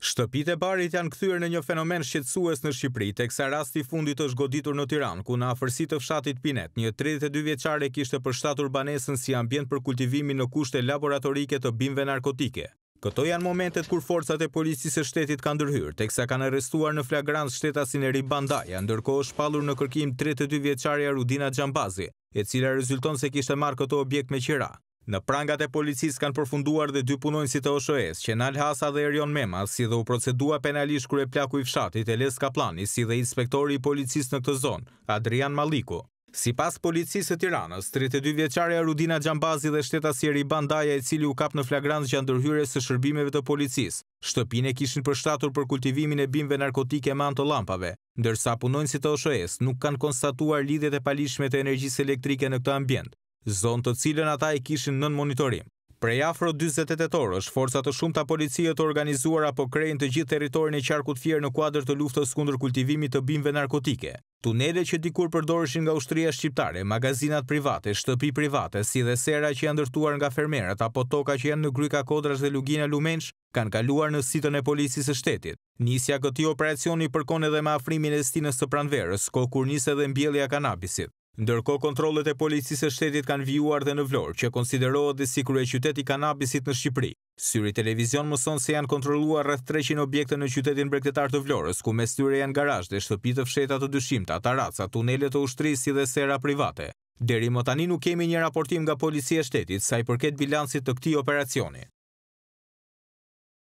Shtëpit e barit janë këthyër në një fenomen shqetsues në Shqipëri, teksa rasti fundit është goditur në Tiran, ku në afërsi të fshatit Pinet, një 32 vjeqare kishtë për shtatë banesën si ambjent për kultivimi në kushte laboratorike të bimve narkotike. Këto janë momentet kur forcat e policisë e shtetit kanë dërhyrë, teksa kanë arrestuar në flagrant shtetasin e ribandaja, ndërko është palur në kërkim 32 vjeqare Arudina Gjambazi, e cila rezulton se kishtë marrë këto objekt me qira. Në prangat e policis kanë përfunduar dhe dy punojnë si të OSHOES, që Nal Hasa dhe Erion Mema, si dhe u procedua penalisht kure plaku i fshatit Eles Kaplani, si dhe inspektori i policis në këtë zonë, Adrian Maliku. Si pas policisë e tiranës, 32 vjeqarja Rudina Gjambazi dhe shtetas Jeri Bandaja e cili u kap në flagrantës gjandërhyre së shërbimeve të policisë, shtëpine kishin përshtatur për kultivimin e bimve narkotike manë të lampave, ndërsa punojnë si të OSHOES nuk kanë konstatuar lidhjet e palishme të energjisë elektrike në këtë ambjent, zonë të cilën ata i kishin nën monitorim. Prej afro 28 orësh, forësat të shumë të policie të organizuar apo krejnë të gjithë teritorin e qarkut fjerë në kuadrë të luftës kundër kultivimit të bimve narkotike. Tunele që dikur përdorëshin nga ushtria shqiptare, magazinat private, shtëpi private, si dhe sera që janë dërtuar nga fermerat apo toka që janë në gryka kodrash dhe lugina lumensh, kanë kaluar në sitën e policisë shtetit. Nisja këti operacioni përkone dhe ma afrimin e stinës të pranverës, ko kur njëse dhe mbjellja kanabisit. Ndërko kontrolet e policisë e shtetit kanë vijuar dhe në vlorë që konsiderohet dhe si e qyteti kanabisit në Shqipëri. Syri televizion mëson se janë kontrolua rrëth 300 objekte në qytetin brektetar të vlorës, ku me styre janë garaj dhe shtëpit të fshetat të dyshimta, taraca, tunelet të si dhe sera private. Deri më tani nuk kemi një raportim nga policia shtetit sa i përket bilansit të këti operacioni.